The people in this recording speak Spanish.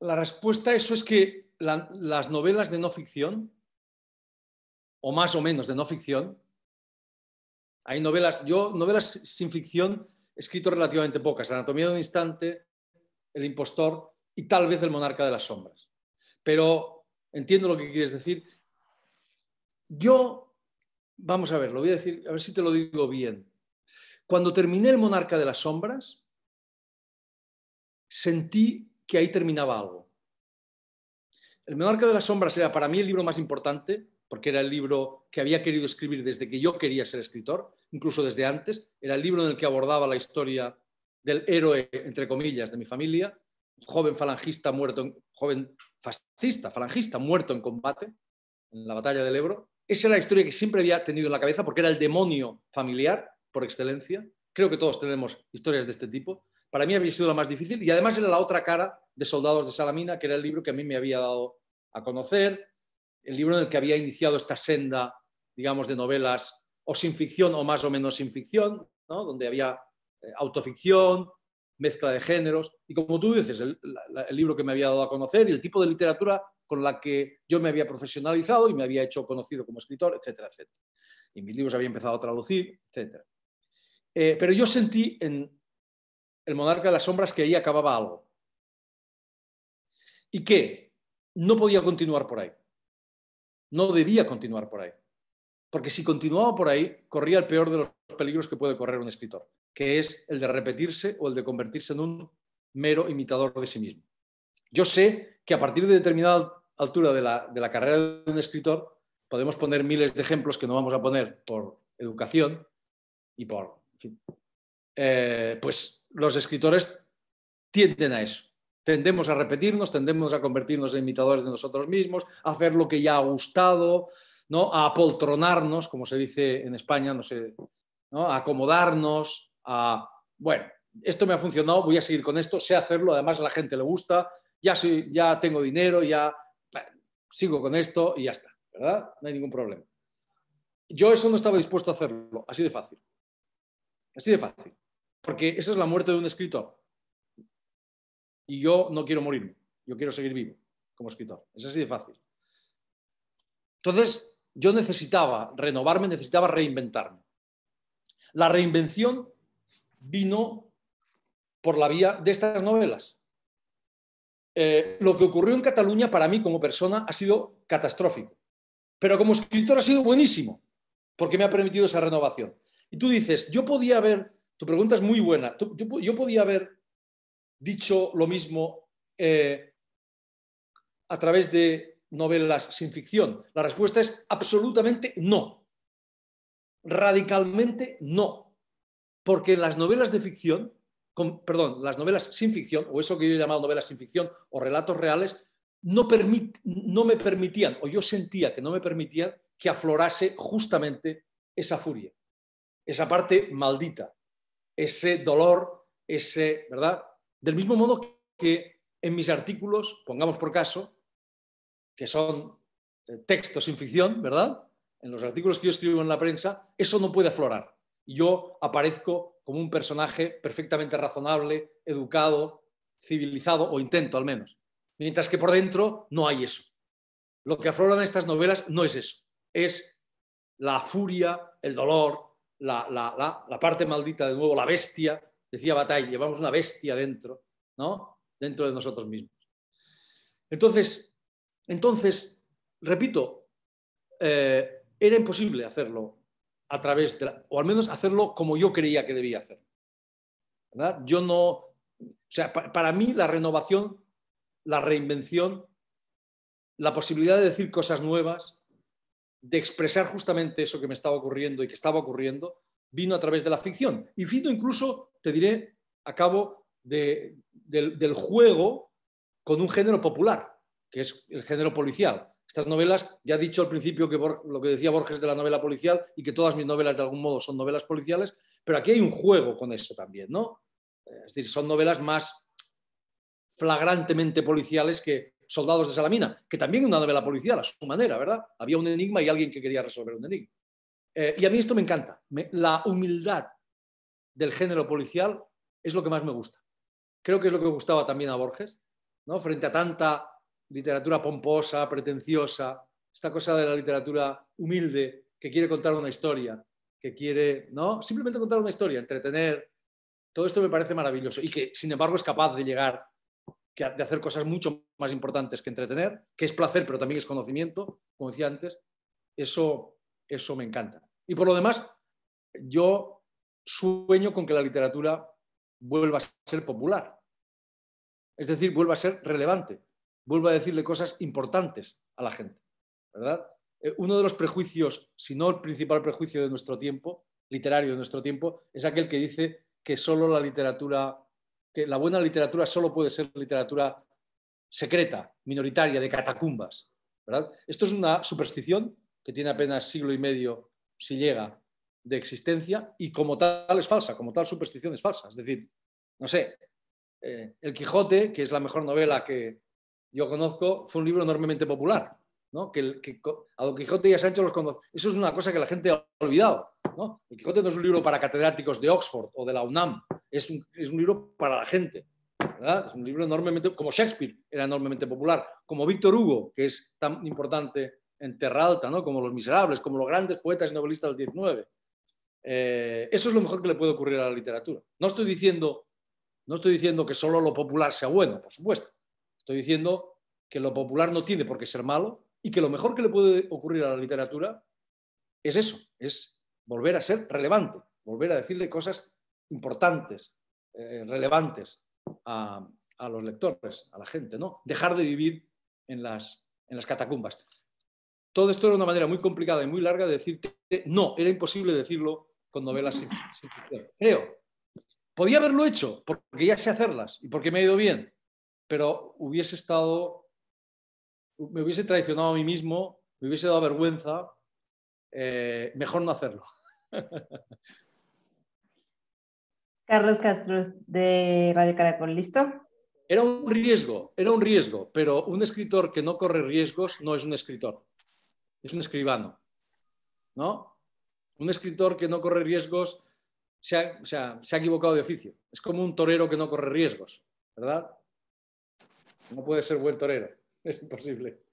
La respuesta a eso es que las novelas de no ficción, o más o menos de no ficción, hay novelas, yo novelas sin ficción he escrito relativamente pocas, Anatomía de un instante, El impostor y tal vez El monarca de las sombras. Pero entiendo lo que quieres decir. Yo, vamos a ver, lo voy a decir, a ver si te lo digo bien. Cuando terminé El monarca de las sombras, sentí que ahí terminaba algo. El Menorca de las Sombras era para mí el libro más importante, porque era el libro que había querido escribir desde que yo quería ser escritor, incluso desde antes. Era el libro en el que abordaba la historia del héroe, entre comillas, de mi familia, joven falangista muerto, joven fascista, falangista muerto en combate en la batalla del Ebro. Esa era la historia que siempre había tenido en la cabeza porque era el demonio familiar por excelencia. Creo que todos tenemos historias de este tipo para mí había sido la más difícil y además era la otra cara de Soldados de Salamina, que era el libro que a mí me había dado a conocer, el libro en el que había iniciado esta senda, digamos, de novelas o sin ficción o más o menos sin ficción, donde había eh, autoficción, mezcla de géneros. Y como tú dices, el, libro que me había dado a conocer y el tipo de literatura con la que yo me había profesionalizado y me había hecho conocido como escritor, etcétera, etcétera. Y mis libros había empezado a traducir, etcétera. Eh, pero yo sentí en, el monarca de las sombras que ahí acababa algo. Y que no podía continuar por ahí. No debía continuar por ahí. Porque si continuaba por ahí, corría el peor de los peligros que puede correr un escritor, que es el de repetirse o el de convertirse en un mero imitador de sí mismo. Yo sé que a partir de determinada altura de la, carrera de un escritor, podemos poner miles de ejemplos que no vamos a poner por educación y por eh, pues los escritores tienden a eso. Tendemos a repetirnos, tendemos a convertirnos en imitadores de nosotros mismos, a hacer lo que ya ha gustado, ¿no? a apoltronarnos, como se dice en España, no sé, a acomodarnos, a, bueno, esto me ha funcionado, voy a seguir con esto, sé hacerlo, además a la gente le gusta, ya, ya tengo dinero, ya sigo con esto y ya está, ¿verdad? No hay ningún problema. Yo eso no estaba dispuesto a hacerlo, así de fácil. Así de fácil. Porque esa es la muerte de un escritor. Y yo no quiero morirme, yo quiero seguir vivo como escritor. Es así de fácil. Entonces, yo necesitaba renovarme, necesitaba reinventarme. La reinvención vino por la vía de estas novelas. Eh, lo que ocurrió en Cataluña para mí como persona ha sido catastrófico, pero como escritor ha sido buenísimo, porque me ha permitido esa renovación. Y tú dices, yo podía haber tu pregunta es muy buena. yo, podía haber dicho lo mismo eh, a través de novelas sin ficción. La respuesta es absolutamente no. Radicalmente no. Porque las novelas de ficción, perdón, las novelas sin ficción, o eso que yo he llamado novelas sin ficción o relatos reales, no me permitían, o yo sentía que no me permitían que aflorase justamente esa furia, esa parte maldita, ese dolor, ese, ¿verdad? Del mismo modo que en mis artículos, pongamos por caso, que son eh, textos sin ficción, ¿verdad? En los artículos que yo escribo en la prensa, eso no puede aflorar. Yo aparezco como un personaje perfectamente razonable, educado, civilizado, o intento al menos. Mientras que por dentro no hay eso. Lo que afloran estas novelas no es eso. Es la furia, el dolor, la, parte maldita de nuevo, la bestia, decía Bataille, llevamos una bestia dentro, ¿no? Dentro de nosotros mismos. Entonces, entonces repito, eh, era imposible hacerlo a través de la, o al menos hacerlo como yo creía que debía hacerlo. Yo no, o sea, para mí la renovación, la reinvención, la posibilidad de decir cosas nuevas, de expresar justamente eso que me estaba ocurriendo y que estaba ocurriendo, vino a través de la ficción. Y vino incluso, te diré, a cabo de, del, juego con un género popular, que es el género policial. Estas novelas, ya he dicho al principio que lo que decía Borges de la novela policial y que todas mis novelas de algún modo son novelas policiales, pero aquí hay un juego con eso también, ¿no? Es decir, son novelas más flagrantemente policiales que, Soldados de Salamina, que también una novela policial a su manera, ¿verdad? Había un enigma y alguien que quería resolver un enigma. Eh, y a mí esto me encanta. la humildad del género policial es lo que más me gusta. Creo que es lo que gustaba también a Borges, ¿no? Frente a tanta literatura pomposa, pretenciosa, esta cosa de la literatura humilde que quiere contar una historia, que quiere, ¿no? Simplemente contar una historia, entretener. Todo esto me parece maravilloso y que, sin embargo, es capaz de llegar de hacer cosas mucho más importantes que entretener, que es placer, pero también es conocimiento, como decía antes, eso, eso me encanta. Y por lo demás, yo sueño con que la literatura vuelva a ser popular, es decir, vuelva a ser relevante, vuelva a decirle cosas importantes a la gente, ¿verdad? Eh, uno de los prejuicios, si no el principal prejuicio de nuestro tiempo, literario de nuestro tiempo, es aquel que dice que solo la literatura que la buena literatura solo puede ser literatura secreta, minoritaria, de catacumbas. Esto es una superstición que tiene apenas siglo y medio, si llega, de existencia y como tal es falsa, como tal superstición es falsa. Es decir, no sé, eh, El Quijote, que es la mejor novela que yo conozco, fue un libro enormemente popular. Que, a Don Quijote y a Sancho los conozco, Eso es una cosa que la gente ha olvidado. El Quijote no es un libro para catedráticos de Oxford o de la UNAM es un, libro para la gente. ¿verdad? Es un libro enormemente, como Shakespeare era enormemente popular, como Víctor Hugo, que es tan importante en Terralta, ¿no? como Los Miserables, como los grandes poetas y novelistas del XIX. Eh, eso es lo mejor que le puede ocurrir a la literatura. No estoy diciendo, no estoy diciendo que solo lo popular sea bueno, por supuesto. Estoy diciendo que lo popular no tiene por qué ser malo y que lo mejor que le puede ocurrir a la literatura es eso, es volver a ser relevante, volver a decirle cosas importantes, eh, relevantes a, los lectores, a la gente, ¿no? Dejar de vivir en las, catacumbas. Todo esto era una manera muy complicada y muy larga de decirte, no, era imposible decirlo con novelas sin, Creo. Podía haberlo hecho, porque ya sé hacerlas y porque me ha ido bien, pero hubiese estado, me hubiese traicionado a mí mismo, me hubiese dado vergüenza, eh, mejor no hacerlo. Carlos Castro de Radio Caracol, ¿listo? Era un riesgo, era un riesgo, pero un escritor que no corre riesgos no es un escritor, es un escribano, ¿no? Un escritor que no corre riesgos se se ha equivocado de oficio, es como un torero que no corre riesgos, ¿verdad? No puede ser buen torero, es imposible.